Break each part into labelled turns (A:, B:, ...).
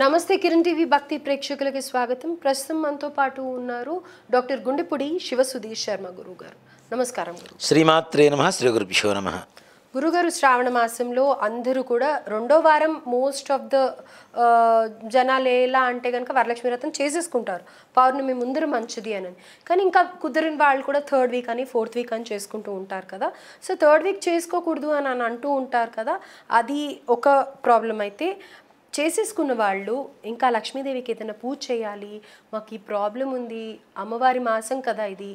A: నమస్తే కిరణ్ టీవీ భక్తి ప్రేక్షకులకి స్వాగతం ప్రస్తుతం మనతో పాటు ఉన్నారు డాక్టర్ గుండెపూడి శివ సుధీర్ శర్మ గురువు గారు నమస్కారం
B: శ్రీమాత్రే నమ శ్రీ గురుభ్యో నమ
A: గురుగారు శ్రావణ మాసంలో అందరూ కూడా రెండో వారం మోస్ట్ ఆఫ్ ద జనాలు ఎలా అంటే కనుక వరలక్ష్మి వ్రతం చేసేసుకుంటారు పౌర్ణమి ముందర మంచిది అని కానీ ఇంకా కుదిరిన వాళ్ళు కూడా థర్డ్ వీక్ అని ఫోర్త్ వీక్ అని చేసుకుంటూ ఉంటారు కదా సో థర్డ్ వీక్ చేసుకోకూడదు అని అని అంటూ ఉంటారు కదా అది ఒక ప్రాబ్లం అయితే చేసేసుకున్న వాళ్ళు ఇంకా లక్ష్మీదేవికి ఏదైనా పూజ చేయాలి మాకు ఈ ప్రాబ్లం ఉంది అమ్మవారి మాసం కదా ఇది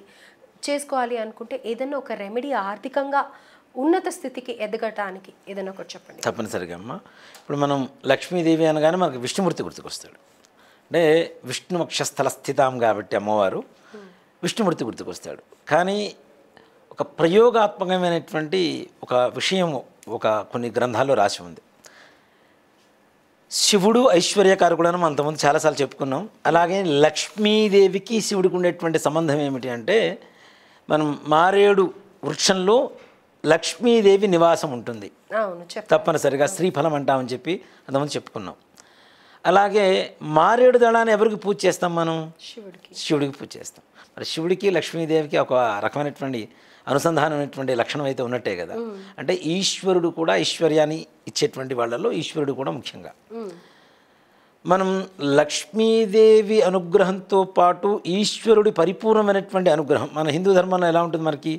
A: చేసుకోవాలి అనుకుంటే ఏదైనా ఒక రెమెడీ ఆర్థికంగా ఉన్నత స్థితికి ఎదగటానికి ఏదైనా ఒకటి చెప్పండి
B: తప్పనిసరిగా అమ్మ ఇప్పుడు మనం లక్ష్మీదేవి అనగానే మనకు విష్ణుమూర్తి గుర్తుకొస్తాడు అంటే విష్ణుమక్షస్థల స్థితాం కాబట్టి అమ్మవారు విష్ణుమూర్తి గుర్తుకొస్తాడు కానీ ఒక ప్రయోగాత్మకమైనటువంటి ఒక విషయం ఒక కొన్ని గ్రంథాల్లో రాసి ఉంది శివుడు ఐశ్వర్యకారకుడని మనం అంతకుముందు చాలాసార్లు చెప్పుకున్నాం అలాగే లక్ష్మీదేవికి శివుడికి ఉండేటువంటి సంబంధం ఏమిటి అంటే మనం మారేడు వృక్షంలో లక్ష్మీదేవి నివాసం ఉంటుంది తప్పనిసరిగా శ్రీఫలం అంటామని చెప్పి అంతకుముందు చెప్పుకున్నాం అలాగే మారేడు దళాన్ని ఎవరికి పూజ చేస్తాం మనం శివుడికి శివుడికి పూజ చేస్తాం మరి శివుడికి లక్ష్మీదేవికి ఒక రకమైనటువంటి అనుసంధానం అనేటువంటి లక్షణం అయితే ఉన్నట్టే కదా అంటే ఈశ్వరుడు కూడా ఐశ్వర్యాన్ని ఇచ్చేటువంటి వాళ్ళలో ఈశ్వరుడు కూడా ముఖ్యంగా మనం లక్ష్మీదేవి అనుగ్రహంతో పాటు ఈశ్వరుడి పరిపూర్ణమైనటువంటి అనుగ్రహం మన హిందూ ధర్మంలో ఎలా ఉంటుంది మనకి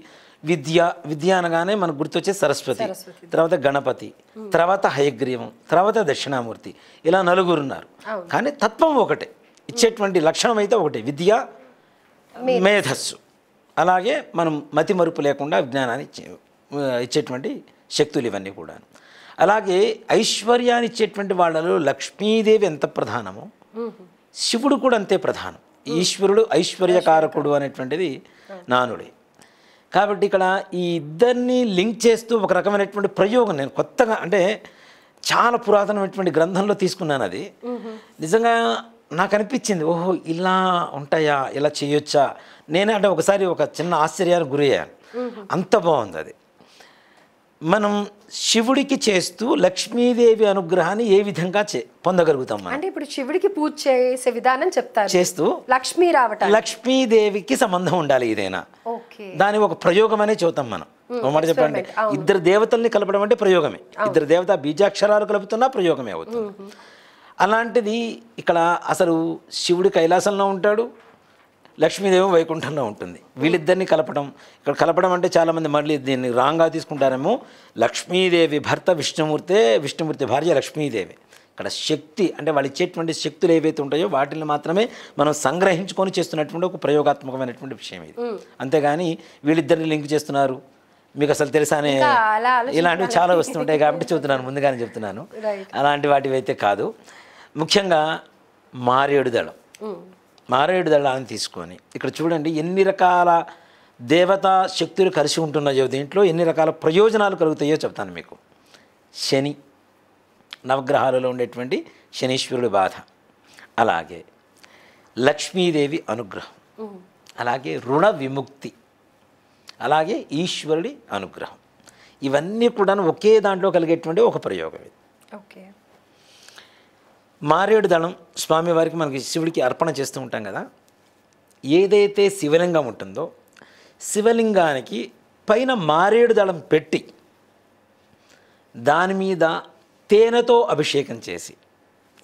B: విద్య విద్య అనగానే మనకు గుర్తొచ్చే సరస్వతి తర్వాత గణపతి తర్వాత హయగ్రీవం తర్వాత దక్షిణామూర్తి ఇలా నలుగురు ఉన్నారు కానీ తత్వం ఒకటే ఇచ్చేటువంటి లక్షణం అయితే ఒకటే విద్య మేధస్సు అలాగే మనం మతి మరుపు లేకుండా విజ్ఞానాన్ని ఇచ్చేటువంటి శక్తులు ఇవన్నీ కూడా అలాగే ఐశ్వర్యాన్ని ఇచ్చేటువంటి వాళ్ళలో లక్ష్మీదేవి ఎంత ప్రధానమో శివుడు కూడా అంతే ప్రధానం ఈశ్వరుడు ఐశ్వర్యకారకుడు అనేటువంటిది నానుడే కాబట్టి ఇక్కడ ఈ ఇద్దరిని లింక్ చేస్తూ ఒక రకమైనటువంటి ప్రయోగం నేను కొత్తగా అంటే చాలా పురాతనమైనటువంటి గ్రంథంలో తీసుకున్నాను అది నిజంగా నాకు అనిపించింది ఓహో ఇలా ఉంటాయా ఇలా చేయొచ్చా నేనే అంటే ఒకసారి ఒక చిన్న ఆశ్చర్యానికి గురయ్యాను అంత బాగుంది అది మనం శివుడికి చేస్తూ లక్ష్మీదేవి అనుగ్రహాన్ని ఏ విధంగా చే పొందగలుగుతాం అంటే
A: ఇప్పుడు శివుడికి పూజ చేసే విధానం చెప్తారు చేస్తూ లక్ష్మీ రావటం
B: లక్ష్మీదేవికి సంబంధం ఉండాలి ఇదేనా దాని ఒక ప్రయోగం అనే చూద్దాం మనం మాట చెప్పండి ఇద్దరు దేవతల్ని కలపడం అంటే ప్రయోగమే ఇద్దరు దేవత బీజాక్షరాలు కలుపుతున్నా ప్రయోగమే అవుతుంది అలాంటిది ఇక్కడ అసలు శివుడు కైలాసంలో ఉంటాడు లక్ష్మీదేవి వైకుంఠంలో ఉంటుంది వీళ్ళిద్దరిని కలపడం ఇక్కడ కలపడం అంటే చాలామంది మళ్ళీ దీన్ని రాంగ్గా తీసుకుంటారేమో లక్ష్మీదేవి భర్త విష్ణుమూర్తే విష్ణుమూర్తి భార్య లక్ష్మీదేవి ఇక్కడ శక్తి అంటే వాళ్ళు ఇచ్చేటువంటి శక్తులు ఏవైతే ఉంటాయో వాటిని మాత్రమే మనం సంగ్రహించుకొని చేస్తున్నటువంటి ఒక ప్రయోగాత్మకమైనటువంటి విషయం ఇది అంతేగాని వీళ్ళిద్దరిని లింక్ చేస్తున్నారు మీకు అసలు తెలుసానే
A: ఇలాంటివి చాలా వస్తుంటాయి కాబట్టి
B: చెబుతున్నాను ముందుగానే చెబుతున్నాను అలాంటి వాటివైతే కాదు ముఖ్యంగా మారేడు దళం మారేడు తీసుకొని ఇక్కడ చూడండి ఎన్ని రకాల దేవతా శక్తులు కలిసి ఉంటున్నాయో దీంట్లో ఎన్ని రకాల ప్రయోజనాలు కలుగుతాయో చెప్తాను మీకు శని నవగ్రహాలలో ఉండేటువంటి శనీశ్వరుడి బాధ అలాగే లక్ష్మీదేవి అనుగ్రహం అలాగే రుణ విముక్తి అలాగే ఈశ్వరుడి అనుగ్రహం ఇవన్నీ కూడా ఒకే దాంట్లో కలిగేటువంటి ఒక ప్రయోగం ఇది ఓకే మారేడు దళం స్వామివారికి మనకి శివుడికి అర్పణ చేస్తూ ఉంటాం కదా ఏదైతే శివలింగం ఉంటుందో శివలింగానికి పైన మారేడు దళం పెట్టి దాని మీద తేనెతో అభిషేకం చేసి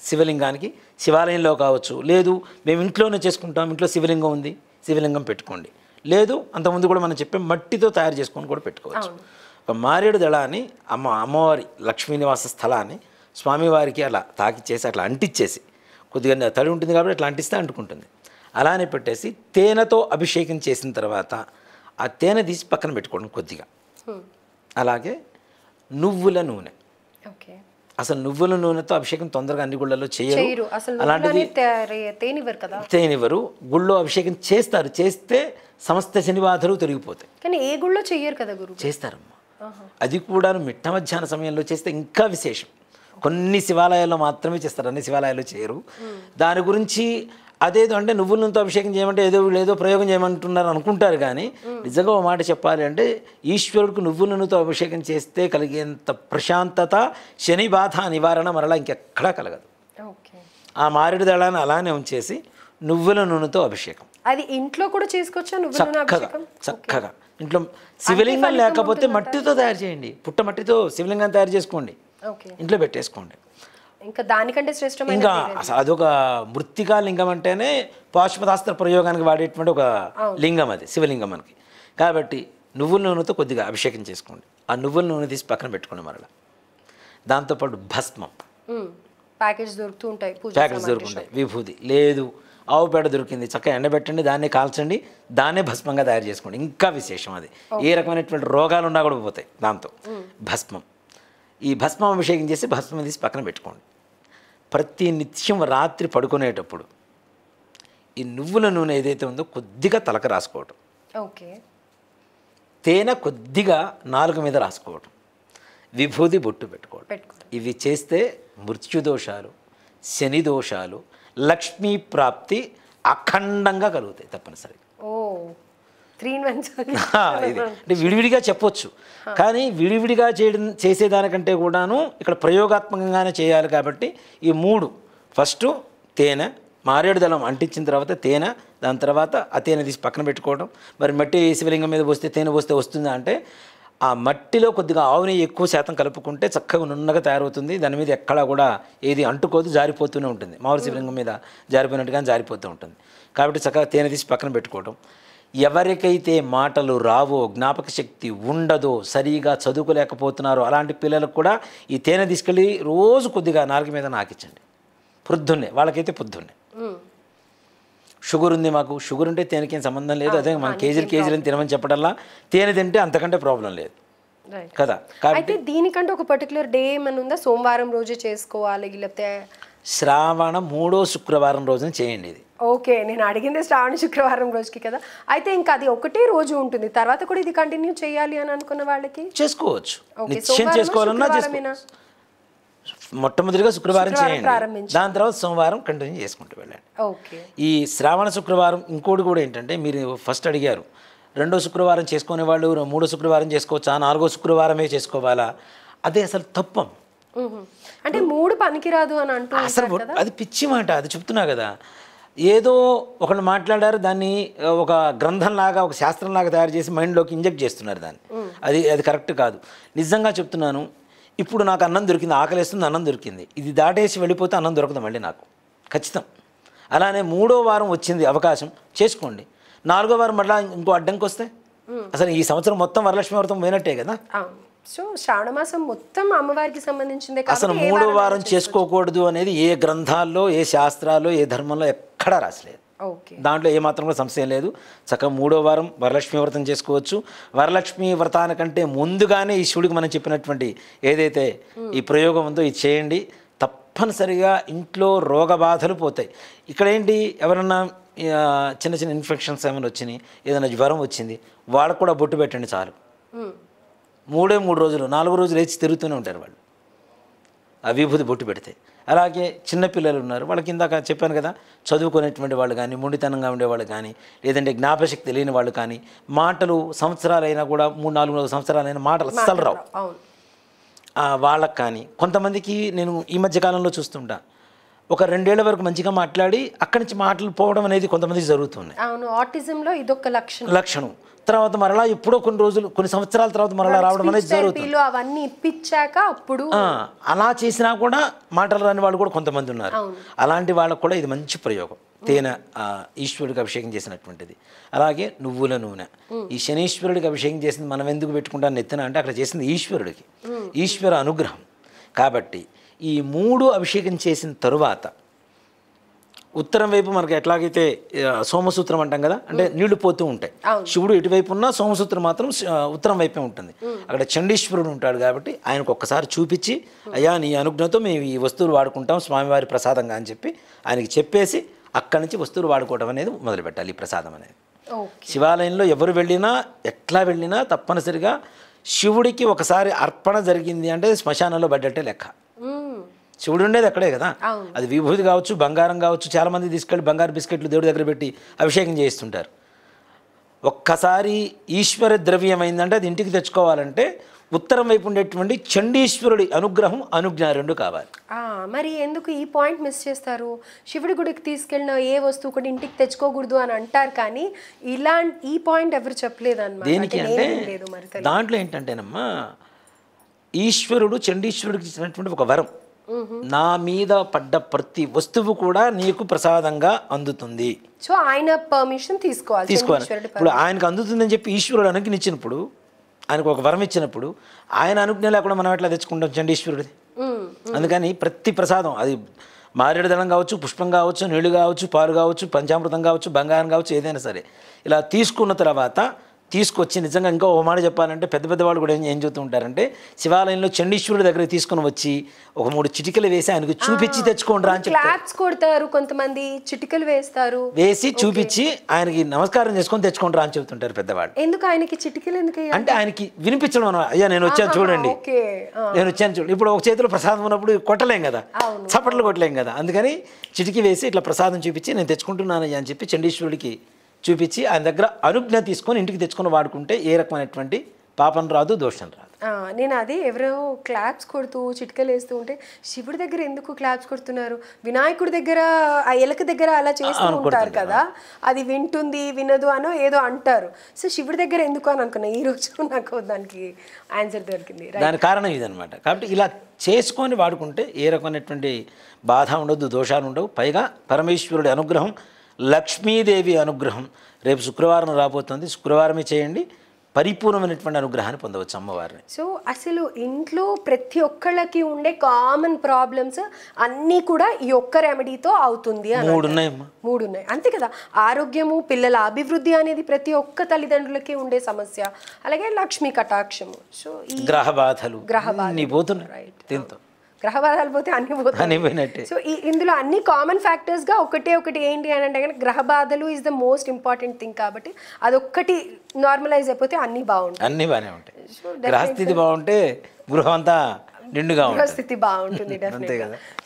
B: శివలింగానికి శివాలయంలో కావచ్చు లేదు మేము ఇంట్లోనే చేసుకుంటాం ఇంట్లో శివలింగం ఉంది శివలింగం పెట్టుకోండి లేదు అంతకుముందు కూడా మనం చెప్పే మట్టితో తయారు చేసుకొని కూడా పెట్టుకోవచ్చు ఒక మారేడు దళాన్ని అమ్మ అమ్మవారి లక్ష్మీనివాస స్థలాన్ని స్వామివారికి అలా తాకిచ్చేసి అట్లా అంటిచ్చేసి కొద్దిగా తడి ఉంటుంది కాబట్టి అట్లా అంటిస్తే అంటుకుంటుంది అలానే పెట్టేసి తేనెతో అభిషేకం చేసిన తర్వాత ఆ తేనె తీసి పక్కన పెట్టుకోండి కొద్దిగా అలాగే నువ్వుల నూనె అసలు నువ్వుల నూనెతో అభిషేకం తొందరగా అన్ని గుళ్ళలో చేయరు అలాంటిది తేనివ్వరు గుళ్ళో అభిషేకం చేస్తారు చేస్తే సమస్త శనివాధులు తొలగిపోతాయి
A: కానీ ఏ గుళ్ళో చేయరు కదా గురు
B: చేస్తారమ్మా అది కూడా మిట్ట మధ్యాహ్న సమయంలో చేస్తే ఇంకా విశేషం కొన్ని శివాలయాల్లో మాత్రమే చేస్తారు అన్ని శివాలయాలు చేయరు దాని గురించి అదేదో అంటే నుంచి అభిషేకం చేయమంటే ఏదో ఏదో ప్రయోగం చేయమంటున్నారు అనుకుంటారు కానీ నిజంగా ఒక మాట చెప్పాలి అంటే ఈశ్వరుడికి నువ్వు నూనెతో అభిషేకం చేస్తే కలిగేంత ప్రశాంతత శని బాధ నివారణ మరలా ఇంకెక్కడా కలగదు ఆ మారేడు దళాన్ని అలానే ఉంచేసి నువ్వుల నూనెతో అభిషేకం
A: అది ఇంట్లో కూడా చేసుకోవచ్చు చక్కగా
B: చక్కగా ఇంట్లో శివలింగం లేకపోతే మట్టితో తయారు చేయండి పుట్ట మట్టితో శివలింగం తయారు చేసుకోండి ఇంట్లో పెట్టేసుకోండి
A: ఇంకా దానికంటే శ్రేష్టం ఇంకా
B: అసలు అదొక మృత్తికా లింగం అంటేనే పాశ్మశాస్త్ర ప్రయోగానికి వాడేటువంటి ఒక లింగం అది శివలింగం మనకి కాబట్టి నువ్వుల నూనెతో కొద్దిగా అభిషేకం చేసుకోండి ఆ నువ్వుల నూనె తీసి పక్కన పెట్టుకోండి మరలా దాంతోపాటు భస్మం
A: ప్యాకేజ్ దొరుకుతూ ఉంటాయి ప్యాకేజ్ దొరుకుంటాయి
B: విభూది లేదు ఆవు పేడ దొరికింది చక్కగా ఎండబెట్టండి దాన్ని కాల్చండి దాన్నే భస్మంగా తయారు చేసుకోండి ఇంకా విశేషం అది ఏ రకమైనటువంటి రోగాలు ఉన్నా కూడా పోతాయి దాంతో భస్మం ఈ భస్మం అభిషేకం చేసి భస్మం తీసి పక్కన పెట్టుకోండి ప్రతి నిత్యం రాత్రి పడుకునేటప్పుడు ఈ నువ్వుల నూనె ఏదైతే ఉందో కొద్దిగా తలక రాసుకోవటం ఓకే తేనె కొద్దిగా నాలుగు మీద రాసుకోవటం విభూది బొట్టు పెట్టుకోవటం ఇవి చేస్తే మృత్యుదోషాలు శని దోషాలు లక్ష్మీ ప్రాప్తి అఖండంగా కలుగుతాయి తప్పనిసరిగా
A: త్రీ అంటే
B: విడివిడిగా చెప్పొచ్చు కానీ విడివిడిగా చేయడం చేసేదానికంటే కూడాను ఇక్కడ ప్రయోగాత్మకంగానే చేయాలి కాబట్టి ఈ మూడు ఫస్ట్ తేనె మారేడు దళం అంటించిన తర్వాత తేనె దాని తర్వాత ఆ తేనె తీసి పక్కన పెట్టుకోవడం మరి మట్టి శివలింగం మీద పోస్తే తేనె పోస్తే వస్తుందా అంటే ఆ మట్టిలో కొద్దిగా ఆవుని ఎక్కువ శాతం కలుపుకుంటే చక్కగా నున్నగా తయారవుతుంది దాని మీద ఎక్కడా కూడా ఏది అంటుకోదు జారిపోతూనే ఉంటుంది మామూలు శివలింగం మీద జారిపోయినట్టుగా జారిపోతూ ఉంటుంది కాబట్టి చక్కగా తేనె తీసి పక్కన పెట్టుకోవడం ఎవరికైతే మాటలు రావో జ్ఞాపక శక్తి ఉండదో సరిగా చదువుకోలేకపోతున్నారో అలాంటి పిల్లలకు కూడా ఈ తేనె తీసుకెళ్ళి రోజు కొద్దిగా నాలుగు మీద నాకిచ్చండి పొద్దున్నే వాళ్ళకైతే పొద్దున్నే షుగర్ ఉంది మాకు షుగర్ ఉంటే తేనెకేం సంబంధం లేదు అదే మనం కేజీలు కేజీలు తినమని చెప్పడంలా తేనె తింటే అంతకంటే ప్రాబ్లం లేదు కదా అయితే
A: దీనికంటే ఒక పర్టికులర్ డే ఏమైనా ఉందా సోమవారం రోజే చేసుకోవాలి లేకపోతే
B: శ్రావణ మూడో శుక్రవారం రోజున చేయండి ఇది
A: ఓకే నేను అడిగింది శ్రావణ శుక్రవారం రోజుకి కదా అయితే ఇంకా అది ఒకటే రోజు ఉంటుంది తర్వాత కూడా ఇది కంటిన్యూ చేయాలి అని అనుకున్న వాళ్ళకి చేసుకోవచ్చు చేసుకోవాలన్నా
B: మొట్టమొదటిగా శుక్రవారం చేయండి దాని తర్వాత సోమవారం కంటిన్యూ చేసుకుంటూ
A: వెళ్ళండి
B: ఈ శ్రావణ శుక్రవారం ఇంకోటి కూడా ఏంటంటే మీరు ఫస్ట్ అడిగారు రెండో శుక్రవారం చేసుకునే వాళ్ళు మూడో శుక్రవారం చేసుకోవచ్చా నాలుగో శుక్రవారమే చేసుకోవాలా అదే అసలు తప్పం
A: అంటే మూడు పనికిరాదు అని అంటూ అసలు అది
B: పిచ్చి మాట అది చెప్తున్నా కదా ఏదో ఒకళ్ళు మాట్లాడారు దాన్ని ఒక గ్రంథంలాగా ఒక శాస్త్రంలాగా తయారు చేసి మైండ్లోకి ఇంజెక్ట్ చేస్తున్నారు దాన్ని అది అది కరెక్ట్ కాదు నిజంగా చెప్తున్నాను ఇప్పుడు నాకు అన్నం దొరికింది ఆకలిస్తుంది అన్నం దొరికింది ఇది దాటేసి వెళ్ళిపోతే అన్నం దొరకదు మళ్ళీ నాకు ఖచ్చితం అలానే మూడో వారం వచ్చింది అవకాశం చేసుకోండి నాలుగో వారం మళ్ళీ ఇంకో అడ్డంకి వస్తే అసలు ఈ సంవత్సరం మొత్తం వరలక్ష్మి వ్రతం పోయినట్టే కదా
A: సో శ్రావణ మాసం మొత్తం అమ్మవారికి సంబంధించింది అసలు మూడో వారం
B: చేసుకోకూడదు అనేది ఏ గ్రంథాల్లో ఏ శాస్త్రాల్లో ఏ ధర్మంలో ఎక్కడా రాసలేదు దాంట్లో ఏమాత్రం కూడా సమస్య లేదు చక్కగా మూడో వారం వరలక్ష్మి వ్రతం చేసుకోవచ్చు వరలక్ష్మి వ్రతానికంటే ముందుగానే ఈ శివుడికి మనం చెప్పినటువంటి ఏదైతే ఈ ప్రయోగం ఉందో ఇది చేయండి తప్పనిసరిగా ఇంట్లో రోగ బాధలు పోతాయి ఇక్కడ ఏంటి ఎవరన్నా చిన్న చిన్న ఇన్ఫెక్షన్స్ ఏమైనా వచ్చినాయి ఏదైనా జ్వరం వచ్చింది వాళ్ళకు కూడా బొట్టు పెట్టండి చాలు మూడే మూడు రోజులు నాలుగు రోజులు వేచి తిరుగుతూనే ఉంటారు వాళ్ళు విభూతి బొట్టు పెడితే అలాగే చిన్నపిల్లలు ఉన్నారు వాళ్ళకి ఇందాక చెప్పాను కదా చదువుకునేటువంటి వాళ్ళు కానీ మొండితనంగా ఉండేవాళ్ళు కానీ లేదంటే జ్ఞాపశక్తి లేని వాళ్ళు కానీ మాటలు సంవత్సరాలైనా కూడా మూడు నాలుగు నాలుగు సంవత్సరాలైన మాటలు అస్సలు రావు వాళ్ళకి కానీ కొంతమందికి నేను ఈ మధ్యకాలంలో చూస్తుంటా ఒక రెండేళ్ల వరకు మంచిగా మాట్లాడి అక్కడి నుంచి మాటలు పోవడం అనేది కొంతమందికి జరుగుతుంది
A: ఇదొక లక్షణం
B: లక్షణం తర్వాత మరలా ఎప్పుడో కొన్ని రోజులు కొన్ని సంవత్సరాల తర్వాత మరలా రావడం అనేది జరుగుతుంది
A: అవన్నీ ఇప్పించాక అప్పుడు
B: అలా చేసినా కూడా మాటలు రాని వాళ్ళు కూడా కొంతమంది ఉన్నారు అలాంటి వాళ్ళకు కూడా ఇది మంచి ప్రయోగం తేనె ఈశ్వరుడికి అభిషేకం చేసినటువంటిది అలాగే నువ్వుల నూనె ఈ శనీశ్వరుడికి అభిషేకం చేసింది మనం ఎందుకు పెట్టుకుంటాను నెత్తిన అంటే అక్కడ చేసింది ఈశ్వరుడికి ఈశ్వర అనుగ్రహం కాబట్టి ఈ మూడు అభిషేకం చేసిన తరువాత ఉత్తరం వైపు మనకి ఎట్లాగైతే సోమసూత్రం అంటాం కదా అంటే నీళ్లు పోతూ ఉంటాయి శివుడు ఇటువైపు ఉన్నా సోమసూత్రం మాత్రం ఉత్తరం వైపే ఉంటుంది అక్కడ చండీశ్వరుడు ఉంటాడు కాబట్టి ఆయనకు ఒక్కసారి చూపించి అయ్యా నీ అనుజ్ఞతో మేము ఈ వస్తువులు వాడుకుంటాం స్వామివారి ప్రసాదంగా అని చెప్పి ఆయనకి చెప్పేసి అక్కడి నుంచి వస్తువులు వాడుకోవడం అనేది మొదలుపెట్టాలి ఈ ప్రసాదం అనేది శివాలయంలో ఎవరు వెళ్ళినా ఎట్లా వెళ్ళినా తప్పనిసరిగా శివుడికి ఒకసారి అర్పణ జరిగింది అంటే శ్మశానంలో పడ్డట్టే లెక్క శివుడు ఉండేది అక్కడే కదా అది విభూతి కావచ్చు బంగారం కావచ్చు చాలా మంది తీసుకెళ్ళి బంగారు బిస్కెట్లు దేవుడి దగ్గర పెట్టి అభిషేకం చేయిస్తుంటారు ఒక్కసారి ఈశ్వర ద్రవ్యమైందంటే అది ఇంటికి తెచ్చుకోవాలంటే ఉత్తరం వైపు ఉండేటువంటి చండీశ్వరుడి అనుగ్రహం అనుజ్ఞ రెండు కావాలి
A: మరి ఎందుకు ఈ పాయింట్ మిస్ చేస్తారు శివుడి గుడికి తీసుకెళ్ళిన ఏ వస్తువు కూడా ఇంటికి తెచ్చుకోకూడదు అని అంటారు కానీ ఇలా ఈ పాయింట్ ఎవరు చెప్పలేదు అని దేనికి అంటే
B: దాంట్లో ఏంటంటేనమ్మా ఈశ్వరుడు చండీశ్వరుడికి ఇచ్చినటువంటి ఒక వరం Mm-hmm. నా మీద పడ్డ ప్రతి వస్తువు కూడా నీకు ప్రసాదంగా అందుతుంది
A: సో ఆయన పర్మిషన్ తీసుకోవాలి తీసుకోవాలి ఇప్పుడు
B: ఆయనకు అందుతుందని చెప్పి ఈశ్వరుడు అనుగ్నిచ్చినప్పుడు ఆయనకు ఒక వరం ఇచ్చినప్పుడు ఆయన అనుజ్ఞ లేకుండా మనం ఎట్లా తెచ్చుకుంటాం ఈశ్వరుడిది
A: mm-hmm. అందుకని
B: ప్రతి ప్రసాదం అది మారేడు దళం కావచ్చు పుష్పం కావచ్చు నీళ్లు కావచ్చు పాలు కావచ్చు పంచామృతం కావచ్చు బంగారం కావచ్చు ఏదైనా సరే ఇలా తీసుకున్న తర్వాత తీసుకొచ్చి నిజంగా ఇంకా ఒక మాట చెప్పాలంటే పెద్ద పెద్దవాళ్ళు కూడా ఏం ఏం ఉంటారంటే శివాలయంలో చండీశ్వరుడి దగ్గర తీసుకుని వచ్చి ఒక మూడు చిటికలు వేసి ఆయనకు చూపించి తెచ్చుకోండి అని క్లాప్స్
A: కొడతారు కొంతమంది చిటికలు వేస్తారు
B: వేసి చూపించి ఆయనకి నమస్కారం చేసుకొని తెచ్చుకుంటారు అని చెబుతుంటారు పెద్దవాళ్ళు
A: ఎందుకు ఆయనకి చిటికలు ఎందుకు అంటే
B: ఆయనకి వినిపించడం అన్న అయ్యా నేను వచ్చాను చూడండి నేను వచ్చాను చూడండి ఇప్పుడు ఒక చేతిలో ప్రసాదం ఉన్నప్పుడు కొట్టలేం కదా చప్పట్లు కొట్టలేం కదా అందుకని చిటికీ వేసి ఇట్లా ప్రసాదం చూపించి నేను తెచ్చుకుంటున్నాను అని చెప్పి చండీశ్వరుడికి చూపించి ఆయన దగ్గర అనుజ్ఞ తీసుకొని ఇంటికి తెచ్చుకొని వాడుకుంటే ఏ రకమైనటువంటి పాపం రాదు దోషం రాదు
A: నేను అది ఎవరో క్లాప్స్ కొడుతూ చిట్కలు వేస్తూ ఉంటే శివుడి దగ్గర ఎందుకు క్లాప్స్ కొడుతున్నారు వినాయకుడి దగ్గర ఆ ఎలక దగ్గర అలా చేస్తూ ఉంటారు కదా అది వింటుంది వినదు అనో ఏదో అంటారు సో శివుడి దగ్గర ఎందుకు అని అనుకున్నా ఈ రోజు నాకు దానికి ఆన్సర్ దొరికింది దాని
B: కారణం ఇదనమాట కాబట్టి ఇలా చేసుకొని వాడుకుంటే ఏ రకమైనటువంటి బాధ ఉండదు దోషాలు ఉండవు పైగా పరమేశ్వరుడి అనుగ్రహం లక్ష్మీదేవి అనుగ్రహం రేపు శుక్రవారం రాబోతుంది శుక్రవారమే చేయండి పరిపూర్ణమైనటువంటి అనుగ్రహాన్ని పొందవచ్చు అమ్మవారిని
A: సో అసలు ఇంట్లో ప్రతి ఒక్కళ్ళకి ఉండే కామన్ ప్రాబ్లమ్స్ అన్నీ కూడా ఈ ఒక్క రెమెడీతో అవుతుంది మూడు ఉన్నాయమ్మా మూడు ఉన్నాయి అంతే కదా ఆరోగ్యము పిల్లల అభివృద్ధి అనేది ప్రతి ఒక్క తల్లిదండ్రులకి ఉండే సమస్య అలాగే లక్ష్మీ కటాక్షము సో
B: గ్రహ బాధలు గ్రహ బాధ రైట్ దీంతో
A: గ్రహబాధాలు పోతే అన్ని పోతాయి సో ఈ ఇందులో అన్ని కామన్ ఫ్యాక్టర్స్గా ఒకటే ఒకటి ఏంటి అని అంటే కానీ గ్రహ బాధలు is the most important thing కాబట్టి అదొక్కటి నార్మలైజ్ అయిపోతే అన్ని బాగుంటాయి
B: అన్ని బాగానే ఉంటాయి గ్రహస్థితి బాగుంటే గృహం అంతా నిండుగా స్థితి
A: బాగుంటుంది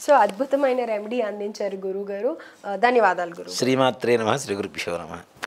A: సో అద్భుతమైన రెమెడీ అందించారు గురువు గారు uh, ధన్యవాదాలు గురు
B: శ్రీమాత్రే నమ శ్రీ గురు నమ